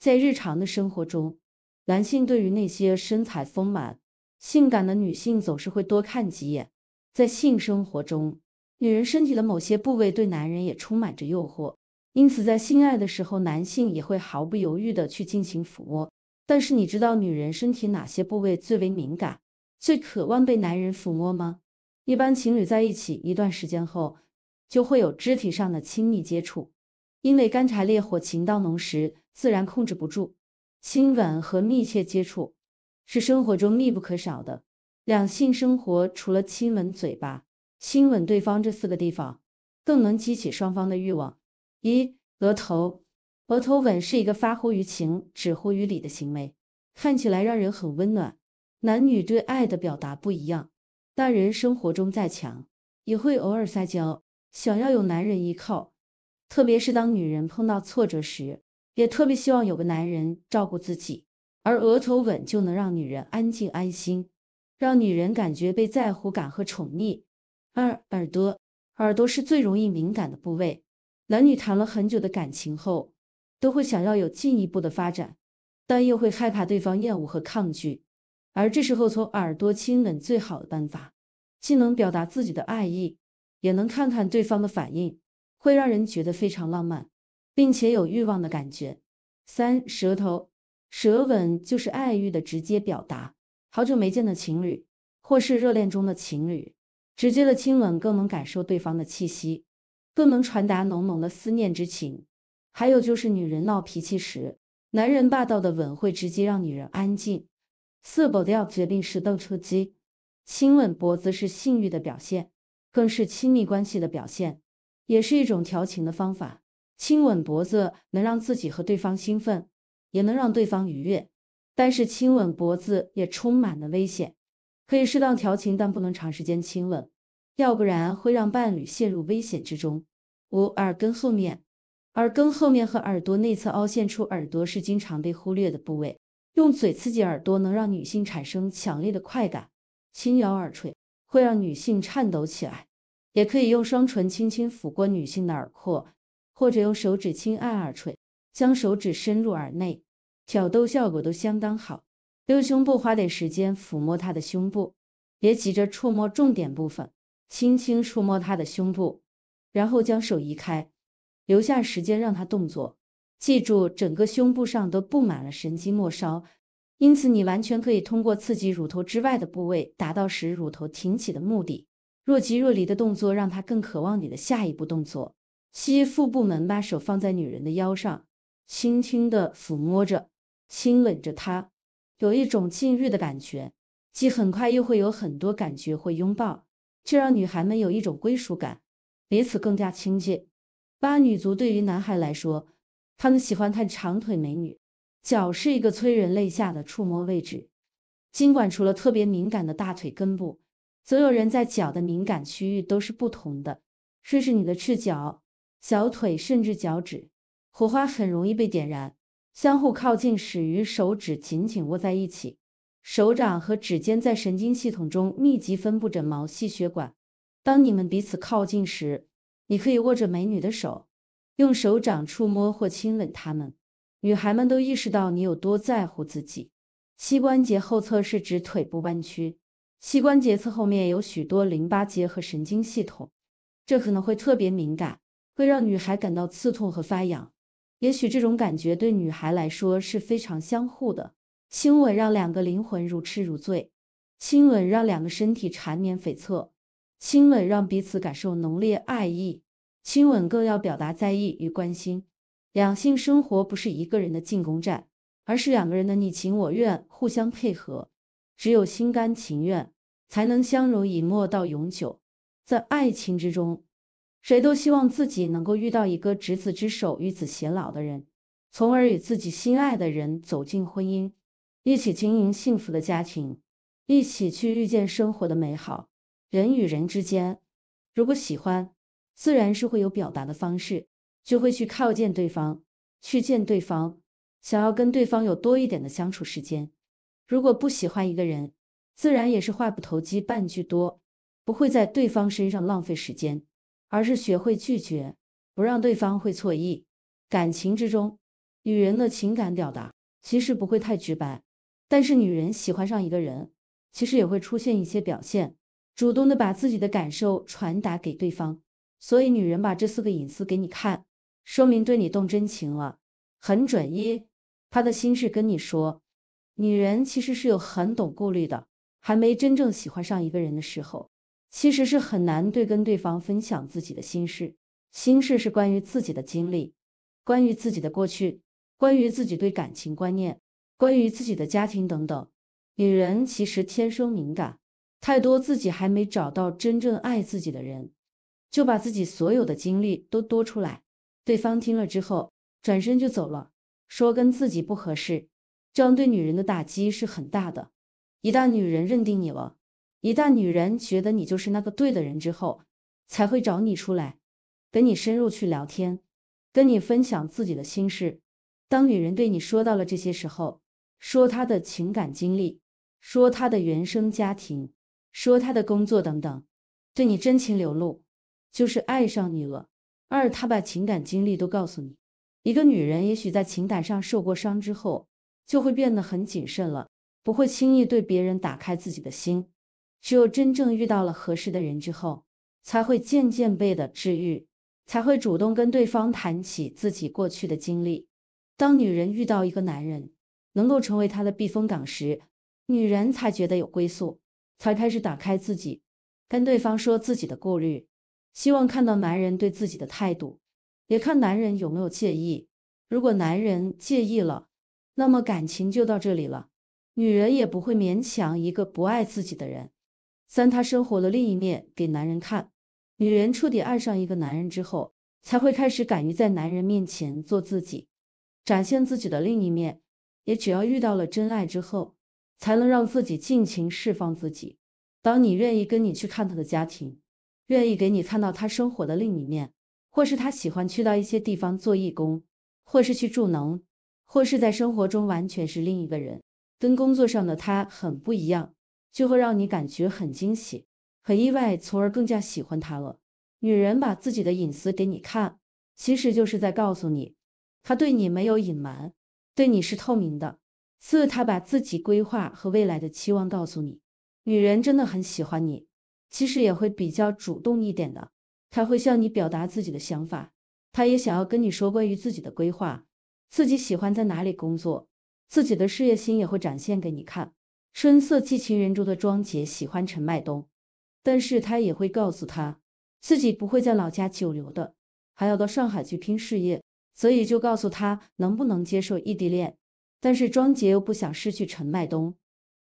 在日常的生活中，男性对于那些身材丰满、性感的女性总是会多看几眼。在性生活中，女人身体的某些部位对男人也充满着诱惑，因此在性爱的时候，男性也会毫不犹豫的去进行抚摸。但是你知道女人身体哪些部位最为敏感、最渴望被男人抚摸吗？一般情侣在一起一段时间后，就会有肢体上的亲密接触，因为干柴烈火，情到浓时。自然控制不住，亲吻和密切接触是生活中必不可少的。两性生活除了亲吻嘴巴、亲吻对方这四个地方，更能激起双方的欲望。一、额头，额头吻是一个发乎于情、止乎于礼的行为，看起来让人很温暖。男女对爱的表达不一样，大人生活中再强，也会偶尔撒娇，想要有男人依靠，特别是当女人碰到挫折时。也特别希望有个男人照顾自己，而额头吻就能让女人安静安心，让女人感觉被在乎感和宠溺。二耳朵，耳朵是最容易敏感的部位，男女谈了很久的感情后，都会想要有进一步的发展，但又会害怕对方厌恶和抗拒，而这时候从耳朵亲吻最好的办法，既能表达自己的爱意，也能看看对方的反应，会让人觉得非常浪漫。并且有欲望的感觉。三、舌头，舌吻就是爱欲的直接表达。好久没见的情侣，或是热恋中的情侣，直接的亲吻更能感受对方的气息，更能传达浓浓的思念之情。还有就是女人闹脾气时，男人霸道的吻会直接让女人安静。四、脖子要决定是斗车机，亲吻脖子是性欲的表现，更是亲密关系的表现，也是一种调情的方法。亲吻脖子能让自己和对方兴奋，也能让对方愉悦，但是亲吻脖子也充满了危险，可以适当调情，但不能长时间亲吻，要不然会让伴侣陷入危险之中。五耳根后面，耳根后面和耳朵内侧凹陷处，耳朵是经常被忽略的部位，用嘴刺激耳朵能让女性产生强烈的快感，轻咬耳垂会让女性颤抖起来，也可以用双唇轻轻抚过女性的耳廓。或者用手指轻按耳垂，将手指伸入耳内，挑逗效果都相当好。对胸部花点时间抚摸他的胸部，别急着触摸重点部分，轻轻触摸他的胸部，然后将手移开，留下时间让他动作。记住，整个胸部上都布满了神经末梢，因此你完全可以通过刺激乳头之外的部位，达到使乳头挺起的目的。若即若离的动作，让他更渴望你的下一步动作。七腹部门把手放在女人的腰上，轻轻的抚摸着，亲吻着她，有一种禁欲的感觉，既很快又会有很多感觉会拥抱，却让女孩们有一种归属感，彼此更加亲切。八女足对于男孩来说，他们喜欢看长腿美女，脚是一个催人泪下的触摸位置。尽管除了特别敏感的大腿根部，所有人在脚的敏感区域都是不同的，试试你的赤脚。小腿甚至脚趾，火花很容易被点燃。相互靠近时，与手指紧紧握在一起，手掌和指尖在神经系统中密集分布着毛细血管。当你们彼此靠近时，你可以握着美女的手，用手掌触摸或亲吻她们。女孩们都意识到你有多在乎自己。膝关节后侧是指腿部弯曲，膝关节侧后面有许多淋巴结和神经系统，这可能会特别敏感。会让女孩感到刺痛和发痒，也许这种感觉对女孩来说是非常相互的。亲吻让两个灵魂如痴如醉，亲吻让两个身体缠绵悱恻，亲吻让彼此感受浓烈爱意，亲吻更要表达在意与关心。两性生活不是一个人的进攻战，而是两个人的你情我愿，互相配合。只有心甘情愿，才能相濡以沫到永久。在爱情之中。谁都希望自己能够遇到一个执子之手与子偕老的人，从而与自己心爱的人走进婚姻，一起经营幸福的家庭，一起去遇见生活的美好。人与人之间，如果喜欢，自然是会有表达的方式，就会去靠近对方，去见对方，想要跟对方有多一点的相处时间。如果不喜欢一个人，自然也是话不投机半句多，不会在对方身上浪费时间。而是学会拒绝，不让对方会错意。感情之中，女人的情感表达其实不会太直白，但是女人喜欢上一个人，其实也会出现一些表现，主动的把自己的感受传达给对方。所以，女人把这四个隐私给你看，说明对你动真情了，很准一。他的心事跟你说，女人其实是有很懂顾虑的，还没真正喜欢上一个人的时候。其实是很难对跟对方分享自己的心事，心事是关于自己的经历，关于自己的过去，关于自己对感情观念，关于自己的家庭等等。女人其实天生敏感，太多自己还没找到真正爱自己的人，就把自己所有的经历都多出来，对方听了之后转身就走了，说跟自己不合适，这样对女人的打击是很大的。一旦女人认定你了。一旦女人觉得你就是那个对的人之后，才会找你出来，跟你深入去聊天，跟你分享自己的心事。当女人对你说到了这些时候，说她的情感经历，说她的原生家庭，说她的工作等等，对你真情流露，就是爱上你了。二，她把情感经历都告诉你。一个女人也许在情感上受过伤之后，就会变得很谨慎了，不会轻易对别人打开自己的心。只有真正遇到了合适的人之后，才会渐渐被的治愈，才会主动跟对方谈起自己过去的经历。当女人遇到一个男人，能够成为她的避风港时，女人才觉得有归宿，才开始打开自己，跟对方说自己的顾虑，希望看到男人对自己的态度，也看男人有没有介意。如果男人介意了，那么感情就到这里了，女人也不会勉强一个不爱自己的人。三，他生活的另一面给男人看。女人彻底爱上一个男人之后，才会开始敢于在男人面前做自己，展现自己的另一面。也只要遇到了真爱之后，才能让自己尽情释放自己。当你愿意跟你去看他的家庭，愿意给你看到他生活的另一面，或是他喜欢去到一些地方做义工，或是去助农，或是在生活中完全是另一个人，跟工作上的他很不一样。就会让你感觉很惊喜、很意外，从而更加喜欢他了。女人把自己的隐私给你看，其实就是在告诉你，她对你没有隐瞒，对你是透明的。四，她把自己规划和未来的期望告诉你。女人真的很喜欢你，其实也会比较主动一点的，他会向你表达自己的想法，他也想要跟你说关于自己的规划，自己喜欢在哪里工作，自己的事业心也会展现给你看。春色寄情人中的庄杰喜欢陈麦冬，但是他也会告诉他自己不会在老家久留的，还要到上海去拼事业，所以就告诉他能不能接受异地恋。但是庄杰又不想失去陈麦冬，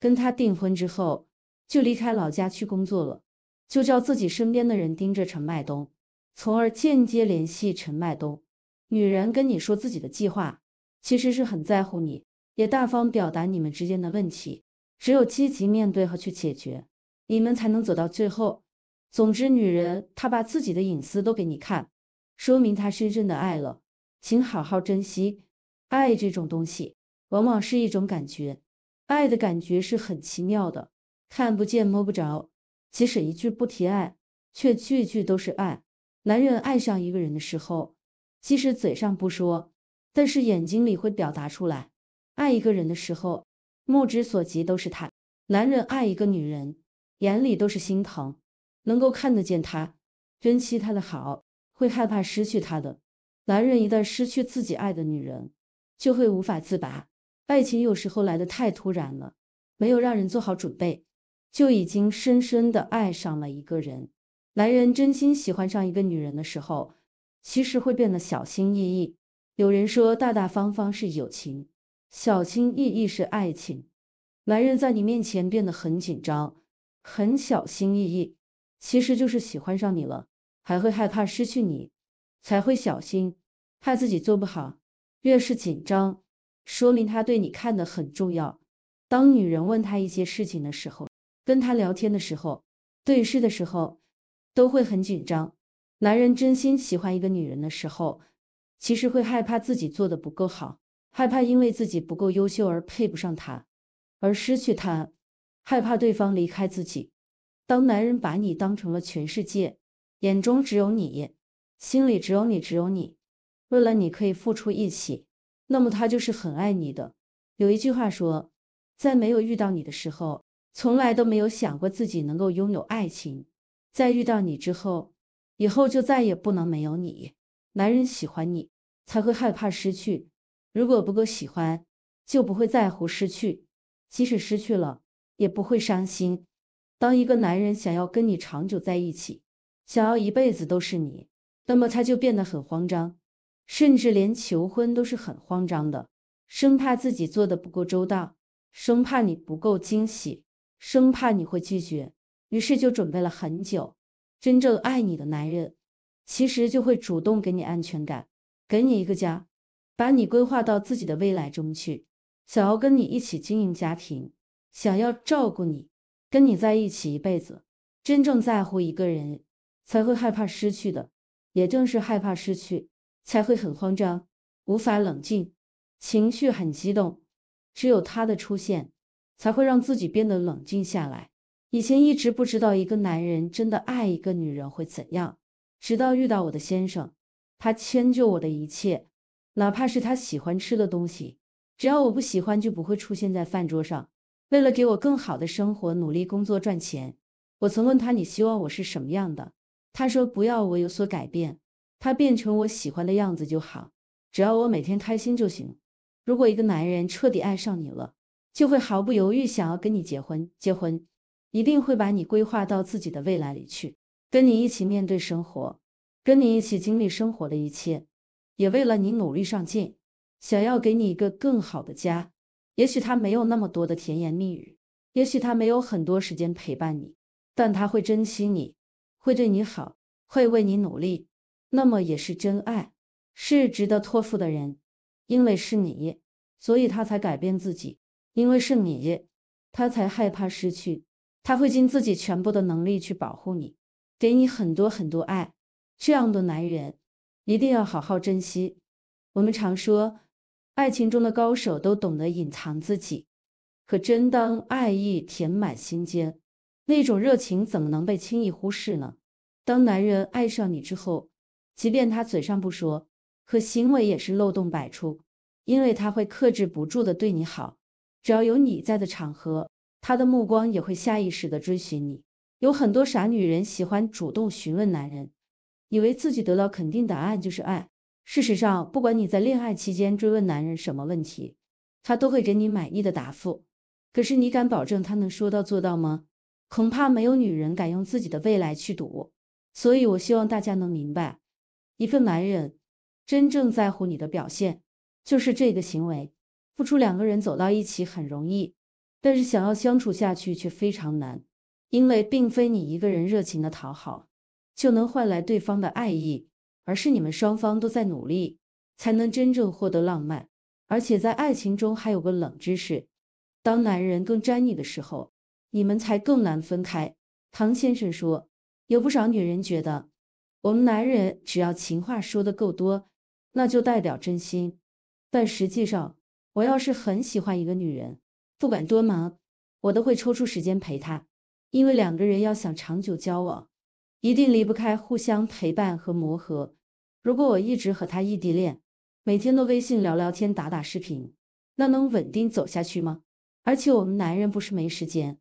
跟他订婚之后就离开老家去工作了，就叫自己身边的人盯着陈麦冬，从而间接联系陈麦冬。女人跟你说自己的计划，其实是很在乎你，也大方表达你们之间的问题。只有积极面对和去解决，你们才能走到最后。总之，女人她把自己的隐私都给你看，说明她是真的爱了，请好好珍惜。爱这种东西，往往是一种感觉，爱的感觉是很奇妙的，看不见摸不着。即使一句不提爱，却句句都是爱。男人爱上一个人的时候，即使嘴上不说，但是眼睛里会表达出来。爱一个人的时候。目之所及都是他。男人爱一个女人，眼里都是心疼，能够看得见她，珍惜她的好，会害怕失去她的。男人一旦失去自己爱的女人，就会无法自拔。爱情有时候来的太突然了，没有让人做好准备，就已经深深的爱上了一个人。男人真心喜欢上一个女人的时候，其实会变得小心翼翼。有人说，大大方方是友情。小心翼翼是爱情，男人在你面前变得很紧张，很小心翼翼，其实就是喜欢上你了，还会害怕失去你，才会小心，怕自己做不好。越是紧张，说明他对你看的很重要。当女人问他一些事情的时候，跟他聊天的时候，对视的时候，都会很紧张。男人真心喜欢一个女人的时候，其实会害怕自己做的不够好。害怕因为自己不够优秀而配不上他，而失去他，害怕对方离开自己。当男人把你当成了全世界，眼中只有你，心里只有你，只有你，为了你可以付出一起，那么他就是很爱你的。有一句话说，在没有遇到你的时候，从来都没有想过自己能够拥有爱情。在遇到你之后，以后就再也不能没有你。男人喜欢你，才会害怕失去。如果不够喜欢，就不会在乎失去，即使失去了，也不会伤心。当一个男人想要跟你长久在一起，想要一辈子都是你，那么他就变得很慌张，甚至连求婚都是很慌张的，生怕自己做的不够周到，生怕你不够惊喜，生怕你会拒绝，于是就准备了很久。真正爱你的男人，其实就会主动给你安全感，给你一个家。把你规划到自己的未来中去，想要跟你一起经营家庭，想要照顾你，跟你在一起一辈子。真正在乎一个人，才会害怕失去的，也正是害怕失去，才会很慌张，无法冷静，情绪很激动。只有他的出现，才会让自己变得冷静下来。以前一直不知道一个男人真的爱一个女人会怎样，直到遇到我的先生，他迁就我的一切。哪怕是他喜欢吃的东西，只要我不喜欢，就不会出现在饭桌上。为了给我更好的生活，努力工作赚钱。我曾问他：“你希望我是什么样的？”他说：“不要我有所改变，他变成我喜欢的样子就好，只要我每天开心就行。”如果一个男人彻底爱上你了，就会毫不犹豫想要跟你结婚。结婚一定会把你规划到自己的未来里去，跟你一起面对生活，跟你一起经历生活的一切。也为了你努力上进，想要给你一个更好的家。也许他没有那么多的甜言蜜语，也许他没有很多时间陪伴你，但他会珍惜你，会对你好，会为你努力，那么也是真爱，是值得托付的人。因为是你，所以他才改变自己；因为是你，他才害怕失去。他会尽自己全部的能力去保护你，给你很多很多爱。这样的男人。一定要好好珍惜。我们常说，爱情中的高手都懂得隐藏自己，可真当爱意填满心间，那种热情怎么能被轻易忽视呢？当男人爱上你之后，即便他嘴上不说，可行为也是漏洞百出，因为他会克制不住的对你好。只要有你在的场合，他的目光也会下意识的追寻你。有很多傻女人喜欢主动询问男人。以为自己得到肯定答案就是爱。事实上，不管你在恋爱期间追问男人什么问题，他都会给你满意的答复。可是你敢保证他能说到做到吗？恐怕没有女人敢用自己的未来去赌。所以，我希望大家能明白，一个男人真正在乎你的表现，就是这个行为。付出两个人走到一起很容易，但是想要相处下去却非常难，因为并非你一个人热情的讨好。就能换来对方的爱意，而是你们双方都在努力，才能真正获得浪漫。而且在爱情中还有个冷知识：当男人更粘你的时候，你们才更难分开。唐先生说，有不少女人觉得，我们男人只要情话说的够多，那就代表真心。但实际上，我要是很喜欢一个女人，不管多忙，我都会抽出时间陪她，因为两个人要想长久交往。一定离不开互相陪伴和磨合。如果我一直和他异地恋，每天都微信聊聊天、打打视频，那能稳定走下去吗？而且我们男人不是没时间，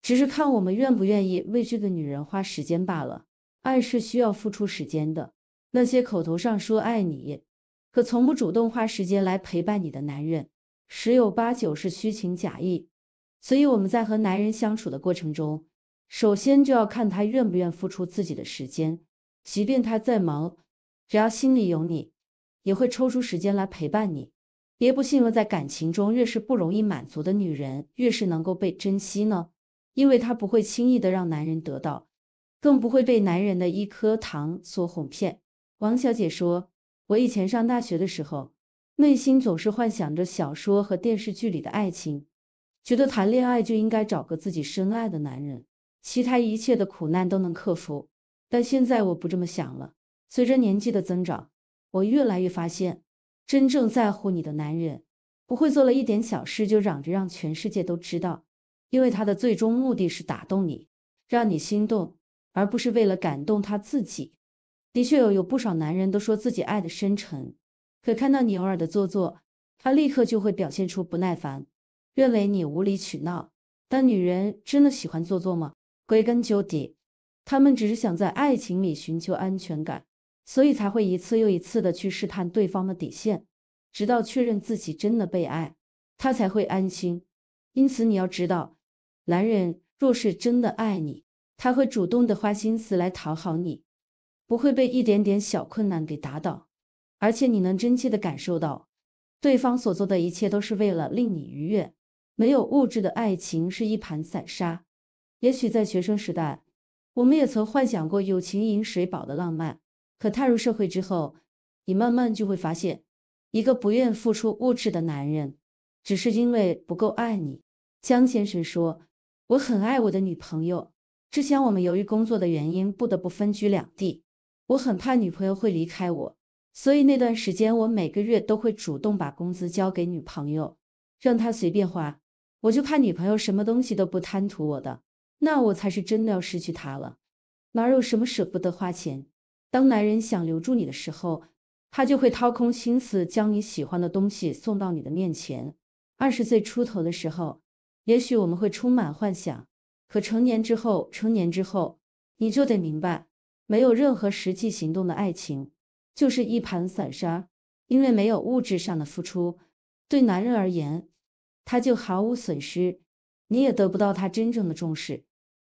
只是看我们愿不愿意为这个女人花时间罢了。爱是需要付出时间的。那些口头上说爱你，可从不主动花时间来陪伴你的男人，十有八九是虚情假意。所以我们在和男人相处的过程中。首先就要看他愿不愿付出自己的时间，即便他再忙，只要心里有你，也会抽出时间来陪伴你。别不信，了，在感情中越是不容易满足的女人，越是能够被珍惜呢，因为她不会轻易的让男人得到，更不会被男人的一颗糖所哄骗。王小姐说：“我以前上大学的时候，内心总是幻想着小说和电视剧里的爱情，觉得谈恋爱就应该找个自己深爱的男人。”其他一切的苦难都能克服，但现在我不这么想了。随着年纪的增长，我越来越发现，真正在乎你的男人，不会做了一点小事就嚷着让全世界都知道，因为他的最终目的是打动你，让你心动，而不是为了感动他自己。的确有有不少男人都说自己爱的深沉，可看到你偶尔的做作，他立刻就会表现出不耐烦，认为你无理取闹。但女人真的喜欢做作吗？归根究底，他们只是想在爱情里寻求安全感，所以才会一次又一次的去试探对方的底线，直到确认自己真的被爱，他才会安心。因此，你要知道，男人若是真的爱你，他会主动的花心思来讨好你，不会被一点点小困难给打倒，而且你能真切的感受到，对方所做的一切都是为了令你愉悦。没有物质的爱情是一盘散沙。也许在学生时代，我们也曾幻想过有情饮水饱的浪漫。可踏入社会之后，你慢慢就会发现，一个不愿付出物质的男人，只是因为不够爱你。江先生说：“我很爱我的女朋友。之前我们由于工作的原因不得不分居两地，我很怕女朋友会离开我，所以那段时间我每个月都会主动把工资交给女朋友，让她随便花。我就怕女朋友什么东西都不贪图我的。”那我才是真的要失去他了，哪有什么舍不得花钱？当男人想留住你的时候，他就会掏空心思，将你喜欢的东西送到你的面前。二十岁出头的时候，也许我们会充满幻想，可成年之后，成年之后，你就得明白，没有任何实际行动的爱情就是一盘散沙，因为没有物质上的付出，对男人而言，他就毫无损失，你也得不到他真正的重视。